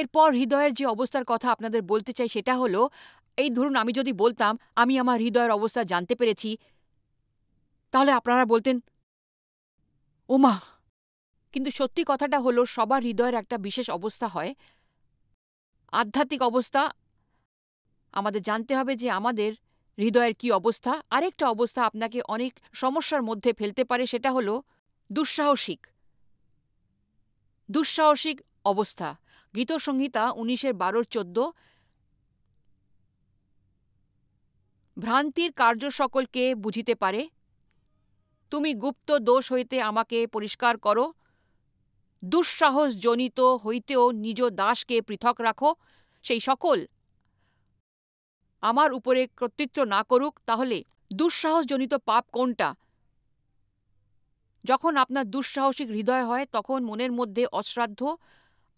এরপর হৃদয়ের যে অবস্থার কথা আপনাদের বলতে চাই সেটা হলো এই ধরুন আমি যদি বলতাম আমি আমার হৃদয়ের অবস্থা জানতে পেরেছি তাহলে আপনারা বলতেন ওমা কিন্তু সত্যি কথাটা হলো সবার হৃদয়ের একটা বিশেষ অবস্থা হয় আধ্যাত্মিক অবস্থা আমাদের জানতে হবে যে আমাদের হৃদয়ের কি অবস্থা আরেকটা অবস্থা আপনাকে অনেক সমস্যার মধ্যে ফেলতে পারে সেটা হলো দুঃসাহসিক দুঃসাহসিক অবস্থা গীতসংহিতা উনিশের বারোর চোদ্দ ভ্রান্তির কার্য সকলকে বুঝিতে পারে তুমি গুপ্ত দোষ হইতে আমাকে পরিষ্কার করো দুঃসাহস জনিত হইতেও নিজ দাসকে পৃথক রাখো সেই সকল আমার উপরে কর্তৃত্ব না করুক তাহলে দুঃসাহসজনিত পাপ কোনটা যখন আপনার দুঃসাহসিক হৃদয় হয় তখন মনের মধ্যে অশ্রাদ্ধ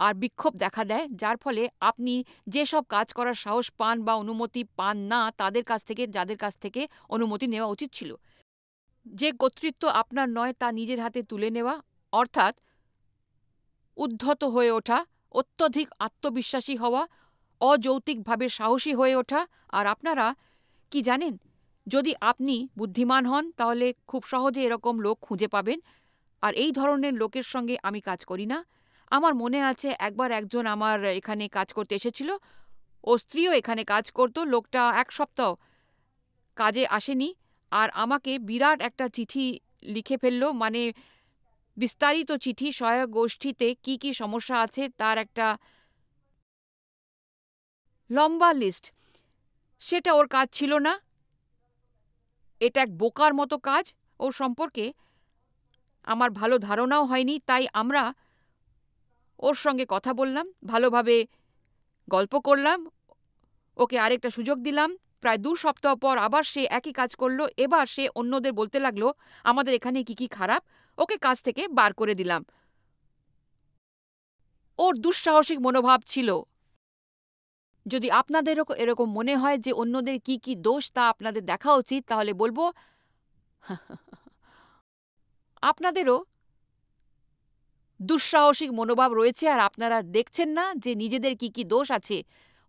আর বিক্ষোভ দেখা দেয় যার ফলে আপনি যেসব কাজ করার সাহস পান বা অনুমতি পান না তাদের কাছ থেকে যাদের কাছ থেকে অনুমতি নেওয়া উচিত ছিল যে কর্তৃত্ব আপনার নয় তা নিজের হাতে তুলে নেওয়া অর্থাৎ উদ্ধত হয়ে ওঠা অত্যধিক আত্মবিশ্বাসী হওয়া অযৌক্তিকভাবে সাহসী হয়ে ওঠা আর আপনারা কি জানেন যদি আপনি বুদ্ধিমান হন তাহলে খুব সহজে এরকম লোক খুঁজে পাবেন আর এই ধরনের লোকের সঙ্গে আমি কাজ করি না আমার মনে আছে একবার একজন আমার এখানে কাজ করতে এসেছিল ও স্ত্রীও এখানে কাজ করত লোকটা এক সপ্তাহ কাজে আসেনি আর আমাকে বিরাট একটা চিঠি লিখে ফেললো মানে বিস্তারিত চিঠি সহায়ক গোষ্ঠীতে কি কি সমস্যা আছে তার একটা লম্বা লিস্ট সেটা ওর কাজ ছিল না এটা এক বোকার মতো কাজ ওর সম্পর্কে আমার ভালো ধারণাও হয়নি তাই আমরা ওর সঙ্গে কথা বললাম ভালোভাবে গল্প করলাম ওকে আরেকটা সুযোগ দিলাম প্রায় দু সপ্তাহ পর আবার সে একই কাজ করলো এবার সে অন্যদের বলতে লাগলো আমাদের এখানে কি কি খারাপ ওকে কাজ থেকে বার করে দিলাম ওর দুঃসাহসিক মনোভাব ছিল যদি আপনাদেরও এরকম মনে হয় যে অন্যদের কি কি দোষ তা আপনাদের দেখা উচিত তাহলে বলবো আপনাদেরও দুঃসাহসিক মনোভাব রয়েছে আর আপনারা দেখছেন না যে নিজেদের কি কি দোষ আছে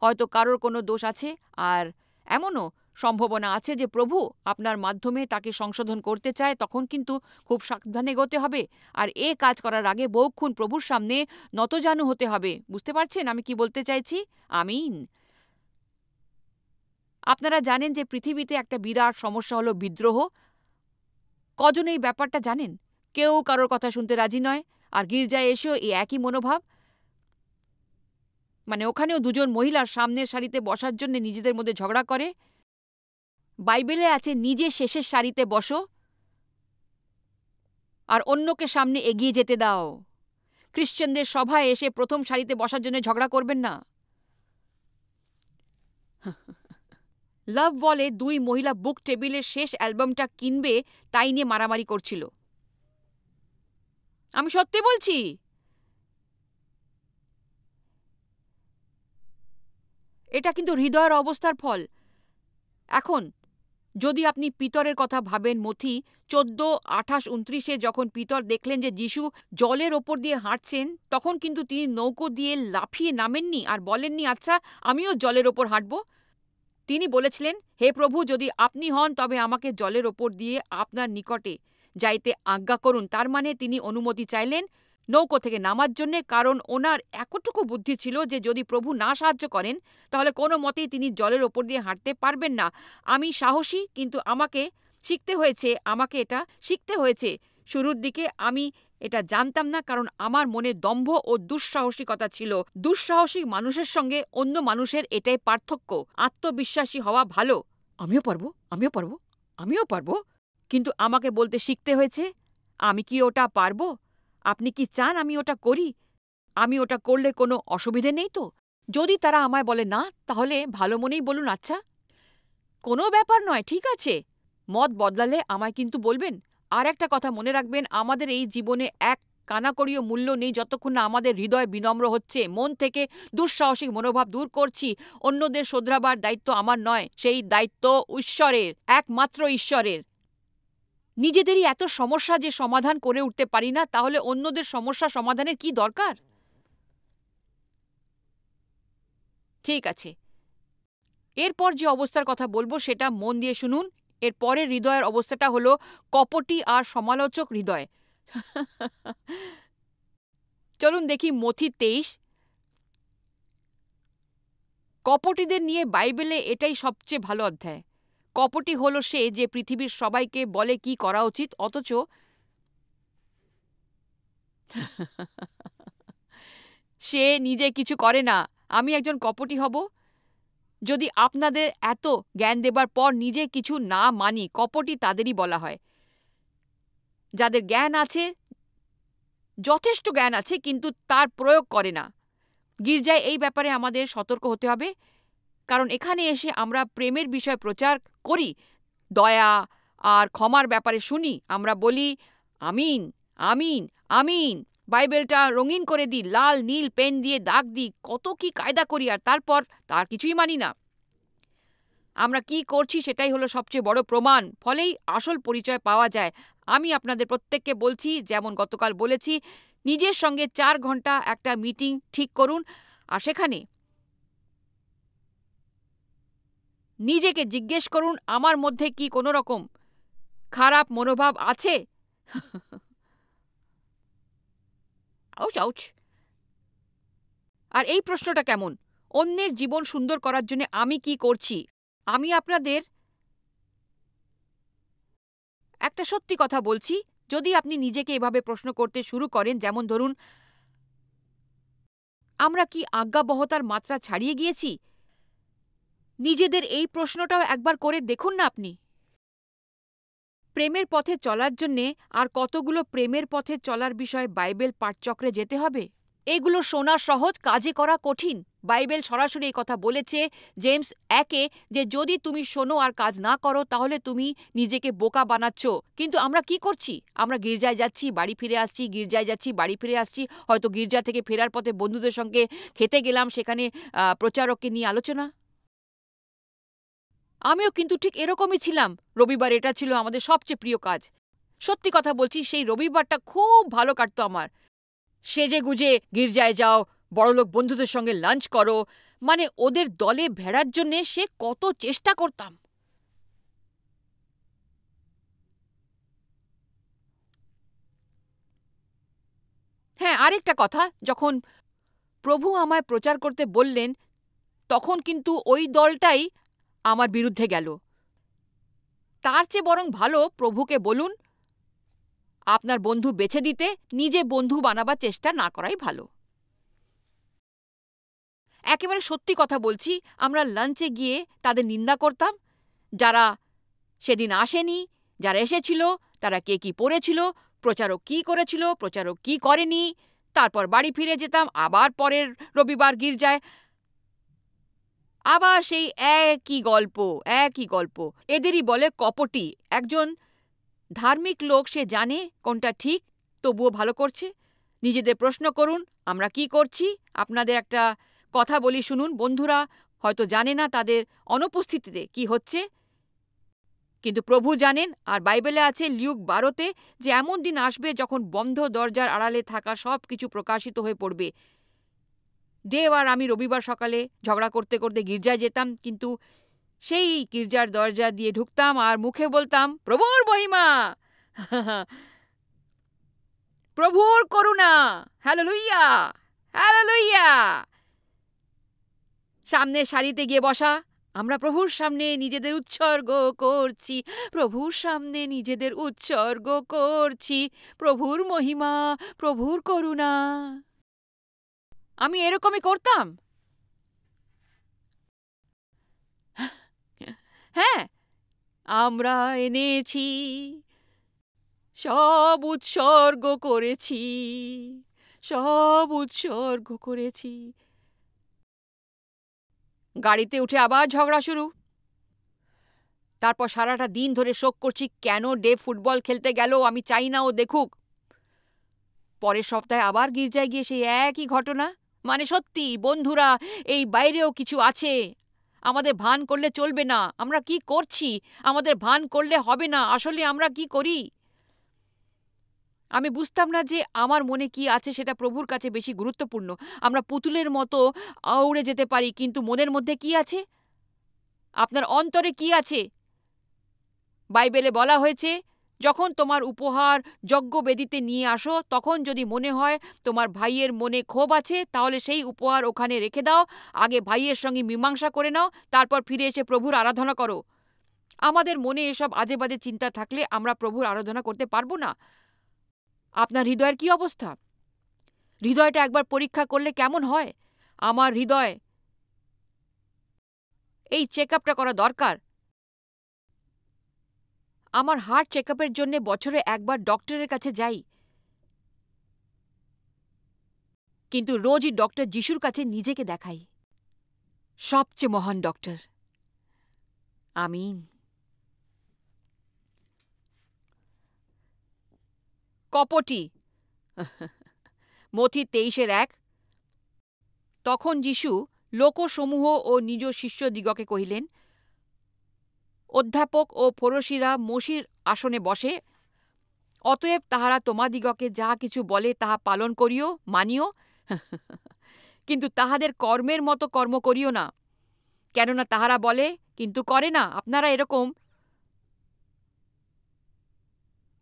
হয়তো কারোর কোনো দোষ আছে আর এমনও সম্ভাবনা আছে যে প্রভু আপনার মাধ্যমে তাকে সংশোধন করতে চায় তখন কিন্তু খুব সাবধানে গতে হবে আর এ কাজ করার আগে বহুক্ষণ প্রভুর সামনে নতজানু হতে হবে বুঝতে পারছেন আমি কি বলতে চাইছি আমিন আপনারা জানেন যে পৃথিবীতে একটা বিরাট সমস্যা হলো বিদ্রোহ কজন এই ব্যাপারটা জানেন কেউ কারোর কথা শুনতে রাজি নয় আর গির্জায় এসেও এই একই মনোভাব মানে ওখানেও দুজন মহিলার সামনের সারিতে বসার জন্য নিজেদের মধ্যে ঝগড়া করে বাইবেলে আছে নিজে শেষের সারিতে বসো আর অন্যকে সামনে এগিয়ে যেতে দাও খ্রিশ্চানদের সভায় এসে প্রথম সারিতে বসার জন্য ঝগড়া করবেন না লাভ বলে দুই মহিলা বুক টেবিলের শেষ অ্যালবামটা কিনবে তাই নিয়ে মারামারি করছিল আমি সত্যি বলছি এটা কিন্তু হৃদয়ের অবস্থার ফল এখন যদি আপনি পিতরের কথা ভাবেন মথি চোদ্দ আঠাশ উনত্রিশে যখন পিতর দেখলেন যে যিশু জলের ওপর দিয়ে হাঁটছেন তখন কিন্তু তিনি নৌকো দিয়ে লাফিয়ে নামেননি আর বলেননি আচ্ছা আমিও জলের ওপর হাঁটব তিনি বলেছিলেন হে প্রভু যদি আপনি হন তবে আমাকে জলের ওপর দিয়ে আপনার নিকটে যাইতে আজ্ঞা করুন তার মানে তিনি অনুমতি চাইলেন নৌকো থেকে নামার জন্যে কারণ ওনার এতটুকু বুদ্ধি ছিল যে যদি প্রভু না সাহায্য করেন তাহলে কোনো মতেই তিনি জলের ওপর দিয়ে হাঁটতে পারবেন না আমি সাহসী কিন্তু আমাকে শিখতে হয়েছে আমাকে এটা শিখতে হয়েছে শুরুর দিকে আমি এটা জানতাম না কারণ আমার মনে দম্ভ ও দুঃসাহসিকতা ছিল দুঃসাহসিক মানুষের সঙ্গে অন্য মানুষের এটাই পার্থক্য আত্মবিশ্বাসী হওয়া ভালো আমিও পারবো আমিও পারবো আমিও পারবো কিন্তু আমাকে বলতে শিখতে হয়েছে আমি কি ওটা পারবো আপনি কি চান আমি ওটা করি আমি ওটা করলে কোনো অসুবিধে নেই তো যদি তারা আমায় বলে না তাহলে ভালো মনেই বলুন আচ্ছা কোনো ব্যাপার নয় ঠিক আছে মত বদলালে আমায় কিন্তু বলবেন আর একটা কথা মনে রাখবেন আমাদের এই জীবনে এক কানাকড়িও মূল্য নেই যতক্ষণ না আমাদের হৃদয় বিনম্র হচ্ছে মন থেকে দুঃসাহসিক মনোভাব দূর করছি অন্যদের শোধরাবার দায়িত্ব আমার নয় সেই দায়িত্ব ঈশ্বরের একমাত্র ঈশ্বরের নিজেদেরই এত সমস্যা যে সমাধান করে উঠতে পারি না তাহলে অন্যদের সমস্যা সমাধানের কি দরকার ঠিক আছে এরপর যে অবস্থার কথা বলবো সেটা মন দিয়ে শুনুন এর পরের হৃদয়ের অবস্থাটা হলো কপটি আর সমালোচক হৃদয় চলুন দেখি মথি তেইশ কপটিদের নিয়ে বাইবেলে এটাই সবচেয়ে ভালো অধ্যায় কপটি হলো সে যে পৃথিবীর সবাইকে বলে কি করা উচিত অথচ সে নিজে কিছু করে না আমি একজন কপটি হব যদি আপনাদের এত জ্ঞান দেবার পর নিজে কিছু না মানি কপটি তাদেরই বলা হয় যাদের জ্ঞান আছে যথেষ্ট জ্ঞান আছে কিন্তু তার প্রয়োগ করে না গির্জায় এই ব্যাপারে আমাদের সতর্ক হতে হবে কারণ এখানে এসে আমরা প্রেমের বিষয় প্রচার করি দয়া আর ক্ষমার ব্যাপারে শুনি আমরা বলি আমিন আমিন আমিন বাইবেলটা রঙিন করে দিই লাল নীল পেন দিয়ে দাগ দিই কত কি কায়দা করি আর তারপর তার কিছুই মানি না আমরা কি করছি সেটাই হলো সবচেয়ে বড় প্রমাণ ফলেই আসল পরিচয় পাওয়া যায় আমি আপনাদের প্রত্যেককে বলছি যেমন গতকাল বলেছি নিজের সঙ্গে চার ঘন্টা একটা মিটিং ঠিক করুন আর সেখানে নিজেকে জিজ্ঞেস করুন আমার মধ্যে কি কোনোরকম খারাপ মনোভাব আছে? Ouch ouch! আর এই প্রশ্নটা কেমন? অন্যের জীবন সুন্দর করার জন্য আমি কি করছি? আমি আপনাদের একটা সত্যি কথা বলছি যদি আপনি নিজেকে এভাবে প্রশ্ন করতে শুরু করেন যেমন ধরুন আমরা কি আজ্ঞাবহতার মাত্রা ছাড়িয়ে গিয়েছি নিজেদের এই প্রশ্নটাও একবার করে দেখুন না আপনি প্রেমের পথে চলার জন্যে আর কতগুলো প্রেমের পথে চলার বিষয়ে বাইবেল পাঠচক্রে যেতে হবে এগুলো শোনা সহজ কাজে করা কঠিন বাইবেল সরাসরি এই কথা বলেছে জেমস একে যে যদি তুমি শোনো আর কাজ না করো তাহলে তুমি নিজেকে বোকা বানাচ্ছ কিন্তু আমরা কি করছি আমরা গির্জায় যাচ্ছি বাড়ি ফিরে আসছি গির্জায় যাচ্ছি বাড়ি ফিরে আসছি হয়তো গির্জা থেকে ফেরার পথে বন্ধুদের সঙ্গে খেতে গেলাম সেখানে প্রচারককে নিয়ে আলোচনা আমিও কিন্তু ঠিক এরকমই ছিলাম রবিবার এটা ছিল আমাদের সবচেয়ে প্রিয় কাজ সত্যি কথা বলছি সেই রবিবারটা খুব ভালো কাটতো আমার সেজে গুজে গির্জায় যাও বড়লোক বন্ধুদের সঙ্গে লাঞ্চ করো মানে ওদের দলে ভেড়ার জন্যে সে কত চেষ্টা করতাম হ্যাঁ আরেকটা কথা যখন প্রভু আমায় প্রচার করতে বললেন তখন কিন্তু ওই দলটাই আমার বিরুদ্ধে গেল তার চেয়ে বরং ভালো প্রভুকে বলুন আপনার বন্ধু বেছে দিতে নিজে বন্ধু বানাবার চেষ্টা না করাই ভালো একেবারে সত্যি কথা বলছি আমরা লাঞ্চে গিয়ে তাদের নিন্দা করতাম যারা সেদিন আসেনি যারা এসেছিল তারা কে কি পড়েছিল প্রচারক কি করেছিল প্রচারক কি করেনি তারপর বাড়ি ফিরে যেতাম আবার পরের রবিবার গির্জায় আবার সেই একই গল্প একই গল্প এদেরই বলে কপটি একজন ধার্মিক লোক সে জানে কোনটা ঠিক তবুও ভালো করছে নিজেদের প্রশ্ন করুন আমরা কি করছি আপনাদের একটা কথা বলি শুনুন বন্ধুরা হয়তো জানে না তাদের অনুপস্থিতিতে কি হচ্ছে কিন্তু প্রভু জানেন আর বাইবেলে আছে লিউক বারোতে যে এমন দিন আসবে যখন বন্ধ দরজার আড়ালে থাকা সব কিছু প্রকাশিত হয়ে পড়বে ডে আর আমি রবিবার সকালে ঝগড়া করতে করতে গির্জায় যেতাম কিন্তু সেই গির্জার দরজা দিয়ে ঢুকতাম আর মুখে বলতাম প্রভুর মহিমা প্রভুর করুণা হ্যালো লুইয়া হ্যালো লুইয়া সামনের সারিতে গিয়ে বসা আমরা প্রভুর সামনে নিজেদের উৎসর্গ করছি প্রভুর সামনে নিজেদের উৎসর্গ করছি প্রভুর মহিমা প্রভুর করুণা আমি এরকমই করতাম হ্যাঁ আমরা এনেছি সব উৎসর্গ করেছি সব উৎসর্গ করেছি গাড়িতে উঠে আবার ঝগড়া শুরু তারপর সারাটা দিন ধরে শোক করছি কেন ডে ফুটবল খেলতে গেল আমি চাই না ও দেখুক পরের সপ্তাহে আবার গির্জায় গিয়ে সেই একই ঘটনা মানে সত্যি বন্ধুরা এই বাইরেও কিছু আছে আমাদের ভান করলে চলবে না আমরা কি করছি আমাদের ভান করলে হবে না আসলে আমরা কি করি আমি বুঝতাম না যে আমার মনে কি আছে সেটা প্রভুর কাছে বেশি গুরুত্বপূর্ণ আমরা পুতুলের মতো আউড়ে যেতে পারি কিন্তু মনের মধ্যে কি আছে আপনার অন্তরে কি আছে বাইবেলে বলা হয়েছে যখন তোমার উপহার যজ্ঞবেদিতে নিয়ে আসো তখন যদি মনে হয় তোমার ভাইয়ের মনে ক্ষোভ আছে তাহলে সেই উপহার ওখানে রেখে দাও আগে ভাইয়ের সঙ্গে মীমাংসা করে নাও তারপর ফিরে এসে প্রভুর আরাধনা করো আমাদের মনে এসব আজে বাজে চিন্তা থাকলে আমরা প্রভুর আরাধনা করতে পারবো না আপনার হৃদয়ের কি অবস্থা হৃদয়টা একবার পরীক্ষা করলে কেমন হয় আমার হৃদয় এই চেক আপটা করা দরকার আমার হার্ট চেকআপের জন্যে বছরে একবার ডক্টরের কাছে যাই কিন্তু রোজই ডক্টর যিশুর কাছে নিজেকে দেখাই সবচেয়ে মহান ডক্টর আমিন কপটি মথি তেইশের এক তখন যিশু লোকসমূহ ও নিজ শিষ্যদিগকে কহিলেন অধ্যাপক ও ফরসিরা মসির আসনে বসে অতএব তাহারা তোমাদিগকে যাহা কিছু বলে তাহা পালন করিও মানিও কিন্তু তাহাদের কর্মের মতো কর্ম করিও না কেননা তাহারা বলে কিন্তু করে না আপনারা এরকম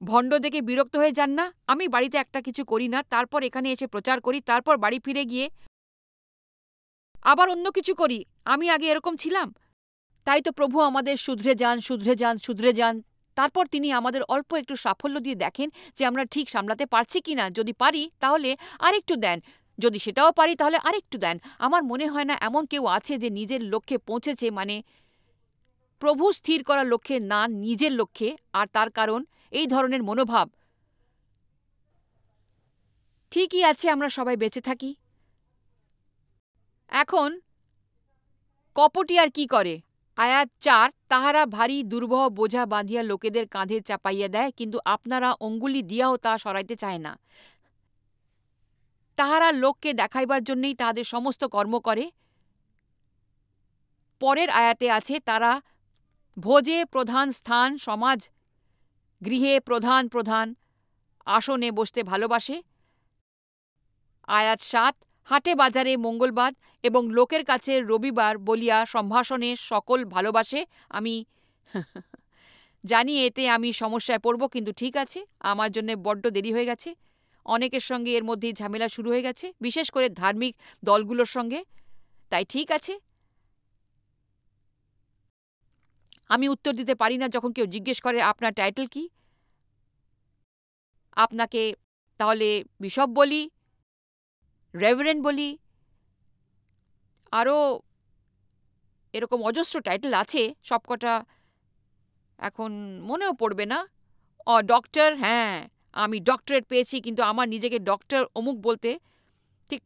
ভণ্ড দেখে বিরক্ত হয়ে যান না আমি বাড়িতে একটা কিছু করি না তারপর এখানে এসে প্রচার করি তারপর বাড়ি ফিরে গিয়ে আবার অন্য কিছু করি আমি আগে এরকম ছিলাম তাই তো প্রভু আমাদের শুধরে যান শুধরে যান শুধরে যান তারপর তিনি আমাদের অল্প একটু সাফল্য দিয়ে দেখেন যে আমরা ঠিক সামলাতে পারছি কি না যদি পারি তাহলে আরেকটু দেন যদি সেটাও পারি তাহলে আরেকটু দেন আমার মনে হয় না এমন কেউ আছে যে নিজের লক্ষ্যে পৌঁছেছে মানে প্রভু স্থির করার লক্ষ্যে না নিজের লক্ষ্যে আর তার কারণ এই ধরনের মনোভাব ঠিকই আছে আমরা সবাই বেঁচে থাকি এখন কপটি আর কি করে আয়াত চার তাহারা ভারী দুর্বহ বোঝা বাঁধিয়া লোকেদের কাঁধে চাপাইয়া দেয় কিন্তু আপনারা অঙ্গুলি দিয়াও তা সরাইতে চায় না তাহারা লোককে দেখাইবার জন্যেই তাহাদের সমস্ত কর্ম করে পরের আয়াতে আছে তারা ভোজে প্রধান স্থান সমাজ গৃহে প্রধান প্রধান আসনে বসতে ভালোবাসে আয়াত সাত হাটে বাজারে মঙ্গলবার এবং লোকের কাছে রবিবার বলিয়া সম্ভাষণে সকল ভালোবাসে আমি জানি এতে আমি সমস্যায় পড়ব কিন্তু ঠিক আছে আমার জন্য বড্ড দেরি হয়ে গেছে অনেকের সঙ্গে এর মধ্যেই ঝামেলা শুরু হয়ে গেছে বিশেষ করে ধার্মিক দলগুলোর সঙ্গে তাই ঠিক আছে আমি উত্তর দিতে পারি না যখন কেউ জিজ্ঞেস করে আপনার টাইটেল কি আপনাকে তাহলে বিশপ বলি রেভারেন্ট বলি আরও এরকম অজস্র টাইটেল আছে সবকটা এখন মনেও পড়বে না অ ডক্টর হ্যাঁ আমি ডক্টরেট পেয়েছি কিন্তু আমার নিজেকে ডক্টর অমুক বলতে ঠিক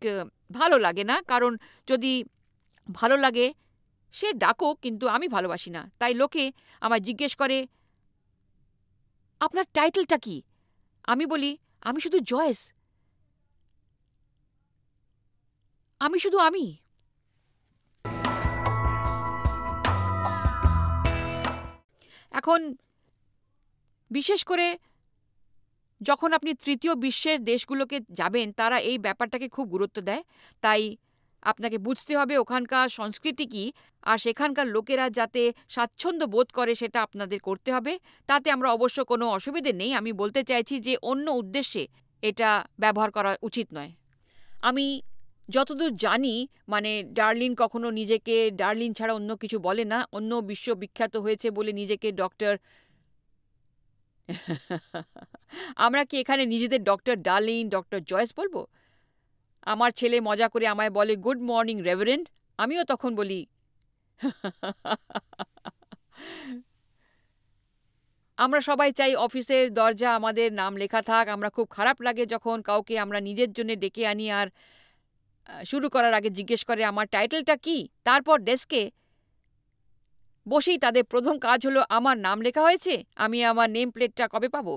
ভালো লাগে না কারণ যদি ভালো লাগে সে ডাকুক কিন্তু আমি ভালোবাসি না তাই লোকে আমার জিজ্ঞেস করে আপনার টাইটেলটা কি আমি বলি আমি শুধু জয়েস আমি শুধু আমি এখন বিশেষ করে যখন আপনি তৃতীয় বিশ্বের দেশগুলোকে যাবেন তারা এই ব্যাপারটাকে খুব গুরুত্ব দেয় তাই আপনাকে বুঝতে হবে ওখানকার সংস্কৃতি কী আর সেখানকার লোকেরা যাতে স্বাচ্ছন্দ্য বোধ করে সেটা আপনাদের করতে হবে তাতে আমরা অবশ্য কোনো অসুবিধে নেই আমি বলতে চাইছি যে অন্য উদ্দেশ্যে এটা ব্যবহার করা উচিত নয় আমি যতদূর জানি মানে ডার্লিন কখনো নিজেকে ডার্লিন ছাড়া অন্য কিছু বলে না অন্য বিশ্ববিখ্যাত হয়েছে বলে নিজেকে ডক্টর আমরা কি এখানে নিজেদের ডক্টর ডার্লিন ডক্টর জয়েস বলবো আমার ছেলে মজা করে আমায় বলে গুড মর্নিং রেভারেন্ড আমিও তখন বলি আমরা সবাই চাই অফিসের দরজা আমাদের নাম লেখা থাক আমরা খুব খারাপ লাগে যখন কাউকে আমরা নিজের জন্য ডেকে আনি আর শুরু করার আগে জিজ্ঞেস করে আমার টাইটেলটা কি তারপর ডেস্কে বসেই তাদের প্রথম কাজ হলো আমার নাম লেখা হয়েছে আমি আমার নেম প্লেটটা কবে পাব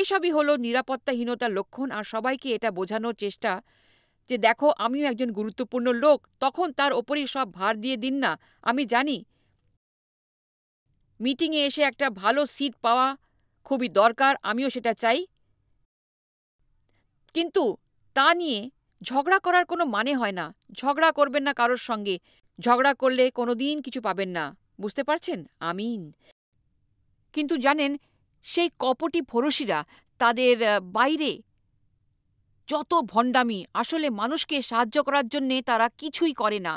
এসবই হলো নিরাপত্তাহীনতার লক্ষণ আর সবাইকে এটা বোঝানোর চেষ্টা যে দেখো আমিও একজন গুরুত্বপূর্ণ লোক তখন তার ওপরই সব ভার দিয়ে দিন না আমি জানি মিটিংয়ে এসে একটা ভালো সিট পাওয়া খুবই দরকার আমিও সেটা চাই কিন্তু তা নিয়ে ঝগড়া করার কোনো মানে হয় না ঝগড়া করবেন না কারোর সঙ্গে ঝগড়া করলে কোনো দিন কিছু পাবেন না বুঝতে পারছেন আমিন কিন্তু জানেন সেই কপটি ফরসিরা তাদের বাইরে যত ভণ্ডামি আসলে মানুষকে সাহায্য করার জন্যে তারা কিছুই করে না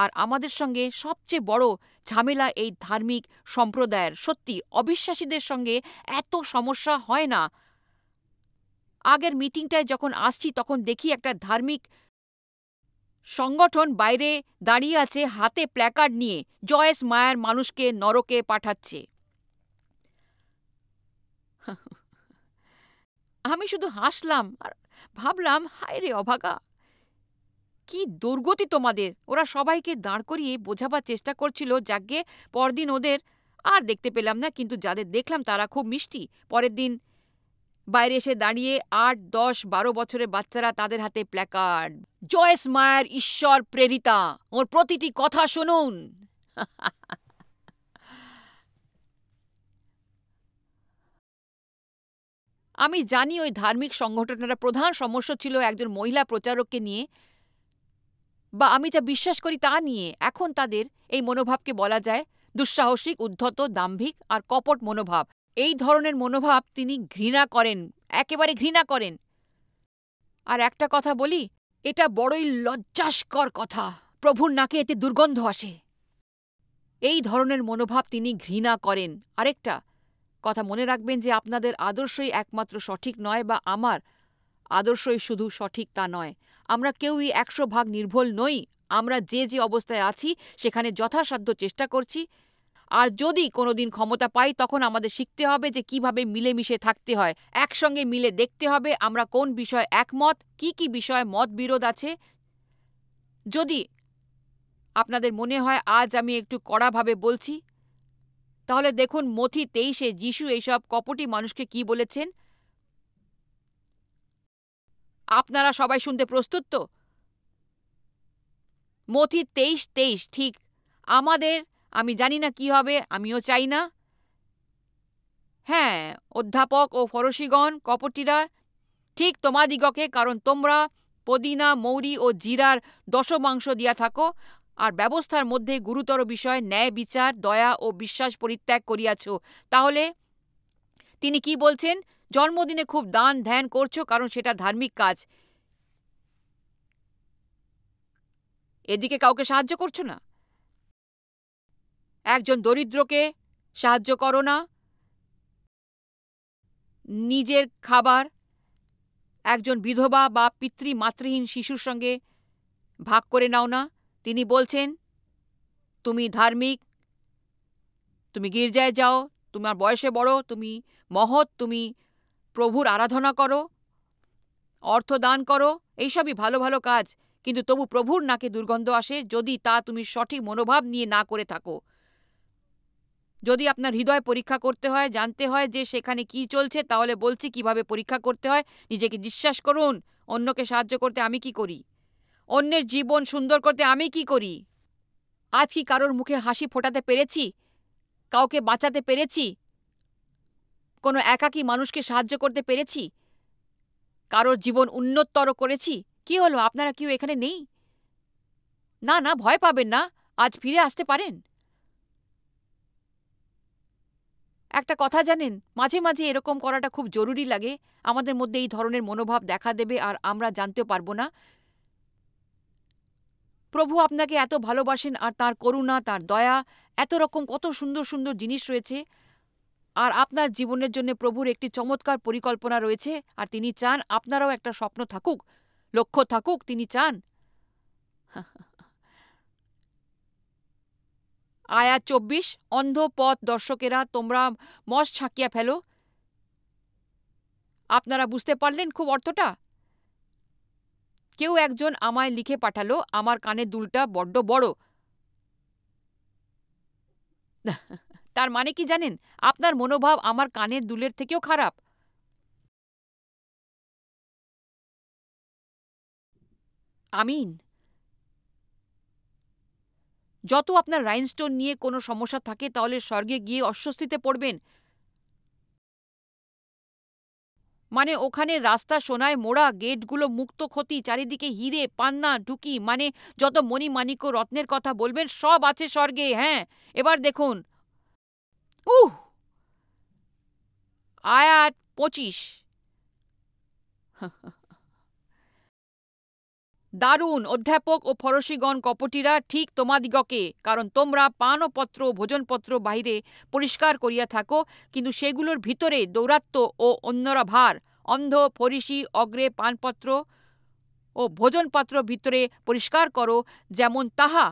আর আমাদের সঙ্গে সবচেয়ে বড় ঝামেলা এই ধার্মিক সম্প্রদায়ের সত্যি অবিশ্বাসীদের সঙ্গে এত সমস্যা হয় না আগের মিটিংটায় যখন আসছি তখন দেখি একটা ধার্মিক সংগঠন বাইরে দাঁড়িয়ে আছে হাতে প্ল্যাকার্ড নিয়ে জয়েস মায়ার মানুষকে নরকে পাঠাচ্ছে আমি শুধু হাসলাম আর ভাবলাম হায় রে অভাগা কি দুর্গতি তোমাদের ওরা সবাইকে দাঁড় করিয়ে বোঝাবার চেষ্টা করছিল যাকে পরদিন ওদের আর দেখতে পেলাম না কিন্তু যাদের দেখলাম তারা খুব মিষ্টি পরের দিন বাইরে এসে দাঁড়িয়ে আট দশ বারো বছরের বাচ্চারা তাদের হাতে প্ল্যাকার্ড জয়েস মায়ের ঈশ্বর প্রেরিতা ওর প্রতিটি কথা শুনুন আমি জানি ওই ধার্মিক সংগঠনটা প্রধান সমস্যা ছিল একজন মহিলা প্রচারককে নিয়ে বা আমি যা বিশ্বাস করি তা নিয়ে এখন তাদের এই মনোভাবকে বলা যায় দুঃসাহসিক উদ্ধত দাম্ভিক আর কপট মনোভাব এই ধরনের মনোভাব তিনি ঘৃণা করেন একেবারে ঘৃণা করেন আর একটা কথা বলি এটা বড়ই লজ্জাস্কর কথা প্রভুর নাকে এতে দুর্গন্ধ আসে এই ধরনের মনোভাব তিনি ঘৃণা করেন আরেকটা কথা মনে রাখবেন যে আপনাদের আদর্শই একমাত্র সঠিক নয় বা আমার আদর্শই শুধু সঠিক তা নয় আমরা কেউই একশো ভাগ নির্ভুল নই আমরা যে যে অবস্থায় আছি সেখানে যথাসাধ্য চেষ্টা করছি আর যদি কোনোদিন ক্ষমতা পাই তখন আমাদের শিখতে হবে যে কিভাবে মিলেমিশে থাকতে হয় একসঙ্গে মিলে দেখতে হবে আমরা কোন বিষয়ে একমত কি কি বিষয়ে মত বিরোধ আছে যদি আপনাদের মনে হয় আজ আমি একটু কড়াভাবে বলছি তাহলে দেখুন মথি তেইশে যিশু এইসব কপটি মানুষকে কি বলেছেন আপনারা সবাই শুনতে প্রস্তুত তো মথি তেইশ তেইশ ঠিক আমাদের আমি জানি না কি হবে আমিও চাই না হ্যাঁ অধ্যাপক ও ফরসিগণ কপটিরা ঠিক তোমাদিগকে কারণ তোমরা পদিনা মৌরি ও জিরার দশমাংশ দিয়া থাকো আর ব্যবস্থার মধ্যে গুরুতর বিষয় ন্যায় বিচার দয়া ও বিশ্বাস পরিত্যাগ করিয়াছ তাহলে তিনি কি বলছেন জন্মদিনে খুব দান ধ্যান করছো কারণ সেটা ধার্মিক কাজ এদিকে কাউকে সাহায্য করছো না একজন দরিদ্রকে সাহায্য করো না নিজের খাবার একজন বিধবা বা পিতৃ মাতৃহীন শিশুর সঙ্গে ভাগ করে নাও না তিনি বলছেন তুমি ধার্মিক তুমি গির্জায় যাও তোমার বয়সে বড় তুমি মহৎ তুমি প্রভুর আরাধনা করো অর্থ দান করো এইসবই ভালো ভালো কাজ কিন্তু তবু প্রভুর নাকে দুর্গন্ধ আসে যদি তা তুমি সঠিক মনোভাব নিয়ে না করে থাকো যদি আপনার হৃদয় পরীক্ষা করতে হয় জানতে হয় যে সেখানে কি চলছে তাহলে বলছি কিভাবে পরীক্ষা করতে হয় নিজেকে বিশ্বাস করুন অন্যকে সাহায্য করতে আমি কি করি অন্যের জীবন সুন্দর করতে আমি কি করি আজ কি কারোর মুখে হাসি ফোটাতে পেরেছি কাউকে বাঁচাতে পেরেছি কোনো একাকী মানুষকে সাহায্য করতে পেরেছি কারোর জীবন উন্নততর করেছি কি হলো আপনারা কেউ এখানে নেই না না ভয় পাবেন না আজ ফিরে আসতে পারেন একটা কথা জানেন মাঝে মাঝে এরকম করাটা খুব জরুরি লাগে আমাদের মধ্যে এই ধরনের মনোভাব দেখা দেবে আর আমরা জানতেও পারবো না প্রভু আপনাকে এত ভালোবাসেন আর তার করুণা তার দয়া এত রকম কত সুন্দর সুন্দর জিনিস রয়েছে আর আপনার জীবনের জন্য প্রভুর একটি চমৎকার পরিকল্পনা রয়েছে আর তিনি চান আপনারাও একটা স্বপ্ন থাকুক লক্ষ্য থাকুক তিনি চান আয়া চব্বিশ অন্ধ পথ দর্শকেরা তোমরা মস ছাঁকিয়া ফেলো আপনারা বুঝতে পারলেন খুব অর্থটা কেউ একজন আমায় লিখে পাঠালো আমার কানে দুলটা বড্ড বড় তার মানে কি জানেন আপনার মনোভাব আমার কানের দুলের থেকেও খারাপ আমিন যত আপনার রাইনস্টোন নিয়ে কোনো সমস্যা থাকে তাহলে স্বর্গে গিয়ে অস্বস্তিতে পড়বেন মানে ওখানে রাস্তা সোনায় মোড়া গেটগুলো মুক্ত ক্ষতি চারিদিকে হিরে পান্না ঢুকি মানে যত মণিমাণিক্য রত্নের কথা বলবেন সব আছে স্বর্গে হ্যাঁ এবার দেখুন উহ আয়াত পঁচিশ দারুণ অধ্যাপক ও ফরসিগণ কপটিরা ঠিক তোমাদিগকে কারণ তোমরা পান পত্র ভোজনপত্র বাহিরে পরিষ্কার করিয়া থাকো কিন্তু সেগুলোর ভিতরে দৌরাত্ম ও অন্যরা ভার অন্ধ ফরিসি অগ্রে পানপত্র ও ভোজনপত্র ভিতরে পরিষ্কার করো যেমন তাহা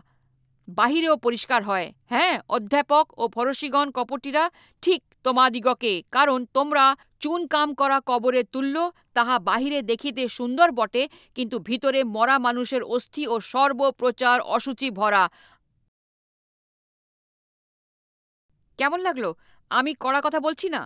বাহিরেও পরিষ্কার হয় হ্যাঁ অধ্যাপক ও ফরসিগণ কপটিরা ঠিক তোমাদিগকে কারণ তোমরা চুন কাম করা কবরে তুল্য তাহা বাহিরে দেখিতে সুন্দর বটে কিন্তু ভিতরে মরা মানুষের অস্থি ও সর্বপ্রচার অসুচি ভরা কেমন লাগলো আমি কড়া কথা বলছি না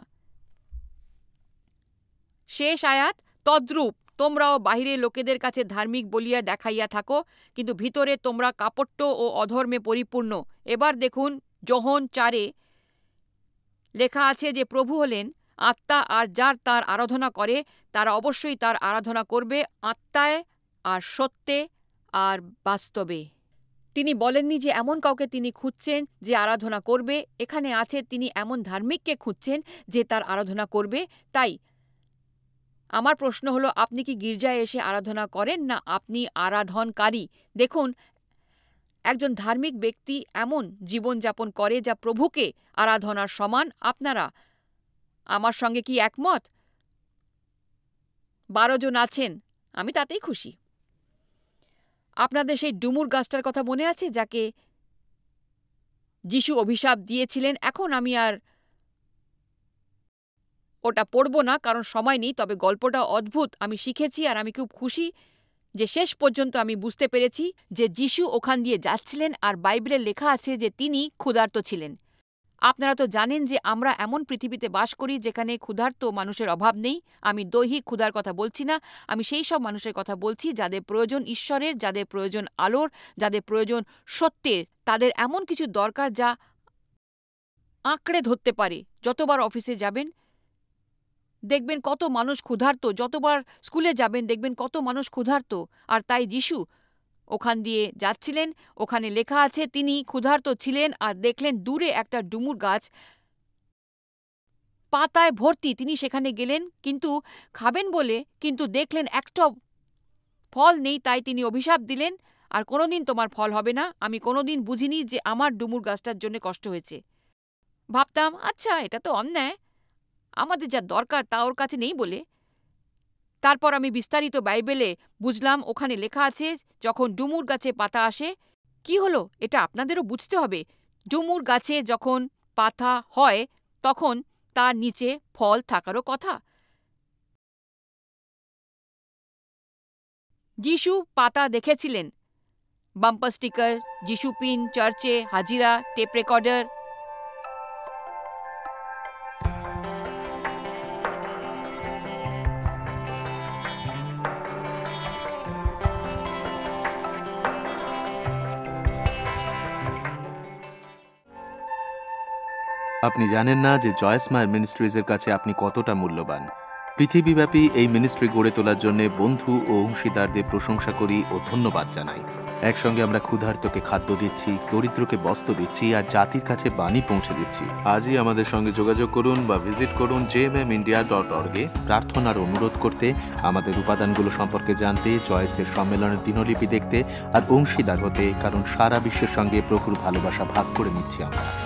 শেষ আয়াত তদ্রূপ তোমরাও বাহিরে লোকেদের কাছে ধার্মিক বলিয়া দেখাইয়া থাকো কিন্তু ভিতরে তোমরা কাপট্য ও অধর্মে পরিপূর্ণ এবার দেখুন জহন চারে লেখা আছে যে প্রভু হলেন আত্মা আর যার তার আরাধনা করে তারা অবশ্যই তার আরাধনা করবে আত্মায় আর সত্যে আর বাস্তবে তিনি বলেননি যে এমন কাউকে তিনি খুঁজছেন যে আরাধনা করবে এখানে আছে তিনি এমন ধার্মিককে খুঁজছেন যে তার আরাধনা করবে তাই আমার প্রশ্ন হলো আপনি কি গির্জায় এসে আরাধনা করেন না আপনি আরাধনকারী দেখুন একজন ধার্মিক ব্যক্তি এমন জীবনযাপন করে যা প্রভুকে আরাধনার সমান আপনারা আমার সঙ্গে কি একমত বারো জন আছেন আমি তাতেই খুশি আপনাদের সেই ডুমুর গাছটার কথা মনে আছে যাকে যিশু অভিশাপ দিয়েছিলেন এখন আমি আর ওটা পড়ব না কারণ সময় নেই তবে গল্পটা অদ্ভুত আমি শিখেছি আর আমি খুব খুশি যে শেষ পর্যন্ত আমি বুঝতে পেরেছি যে যিশু ওখান দিয়ে যাচ্ছিলেন আর বাইবেলে লেখা আছে যে তিনি ক্ষুধার্ত ছিলেন আপনারা তো জানেন যে আমরা এমন পৃথিবীতে বাস করি যেখানে ক্ষুধার্ত মানুষের অভাব নেই আমি দৈহিক ক্ষুধার কথা বলছি না আমি সেই সব মানুষের কথা বলছি যাদের প্রয়োজন ঈশ্বরের যাদের প্রয়োজন আলোর যাদের প্রয়োজন সত্যের তাদের এমন কিছু দরকার যা আঁকড়ে ধরতে পারে যতবার অফিসে যাবেন দেখবেন কত মানুষ ক্ষুধার্ত যতবার স্কুলে যাবেন দেখবেন কত মানুষ ক্ষুধার্ত আর তাই যিশু ওখান দিয়ে যাচ্ছিলেন ওখানে লেখা আছে তিনি ক্ষুধার্ত ছিলেন আর দেখলেন দূরে একটা ডুমুর গাছ পাতায় ভর্তি তিনি সেখানে গেলেন কিন্তু খাবেন বলে কিন্তু দেখলেন একটা ফল নেই তাই তিনি অভিশাপ দিলেন আর কোনোদিন তোমার ফল হবে না আমি কোনোদিন বুঝিনি যে আমার ডুমুর গাছটার জন্য কষ্ট হয়েছে ভাবতাম আচ্ছা এটা তো অন্যায় আমাদের যা দরকার তা ওর কাছে নেই বলে তারপর আমি বিস্তারিত বাইবেলে বুঝলাম ওখানে লেখা আছে যখন ডুমুর গাছে পাতা আসে কি হলো এটা আপনাদেরও বুঝতে হবে ডুমুর গাছে যখন পাতা হয় তখন তার নিচে ফল থাকারও কথা যিশু পাতা দেখেছিলেন বাম্পার স্টিকার যিশু পিন চার্চে হাজিরা টেপ রেকর্ডার আপনি জানেন না যে জয়েস মায়ের মিনিস্ট্রিজের কাছে আপনি কতটা মূল্যবান পৃথিবীব্যাপী এই মিনিস্ট্রি গড়ে তোলার জন্য বন্ধু ও অংশীদারদের প্রশংসা করি ও ধন্যবাদ জানাই একসঙ্গে আমরা ক্ষুধার্তকে খাদ্য দিচ্ছি দরিদ্রকে বস্ত্র দিচ্ছি আর জাতির কাছে বাণী পৌঁছে দিচ্ছি আজই আমাদের সঙ্গে যোগাযোগ করুন বা ভিজিট করুন জে এম ইন্ডিয়া ডট অর্গে প্রার্থনার অনুরোধ করতে আমাদের উপাদানগুলো সম্পর্কে জানতে জয়েসের সম্মেলনের দিনলিপি দেখতে আর অংশীদার হতে কারণ সারা বিশ্বের সঙ্গে প্রভুর ভালোবাসা ভাগ করে নিচ্ছি আমরা